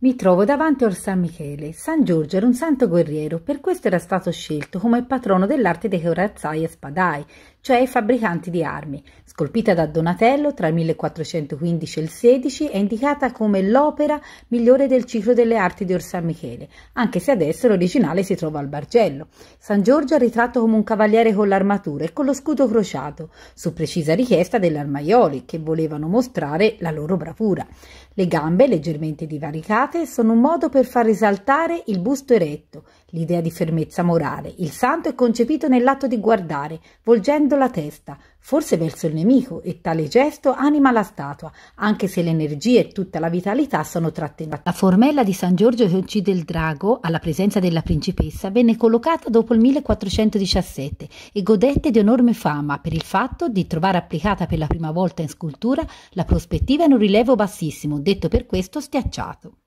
Mi trovo davanti al San Michele. San Giorgio era un santo guerriero, per questo era stato scelto come patrono dell'arte dei corazzai e spadai, cioè i fabbricanti di armi, scolpita da Donatello tra il 1415 e il 16 è indicata come l'opera migliore del ciclo delle arti di Orsan Michele, anche se adesso l'originale si trova al Bargello. San Giorgio è ritratto come un cavaliere con l'armatura e con lo scudo crociato, su precisa richiesta degli armaioli, che volevano mostrare la loro bravura. Le gambe, leggermente divaricate, sacrate sono un modo per far risaltare il busto eretto, l'idea di fermezza morale. Il santo è concepito nell'atto di guardare, volgendo la testa, forse verso il nemico, e tale gesto anima la statua, anche se l'energia e tutta la vitalità sono trattenute. La formella di San Giorgio che uccide il drago, alla presenza della principessa, venne collocata dopo il 1417 e godette di enorme fama per il fatto di trovare applicata per la prima volta in scultura la prospettiva in un rilevo bassissimo, detto per questo stiacciato.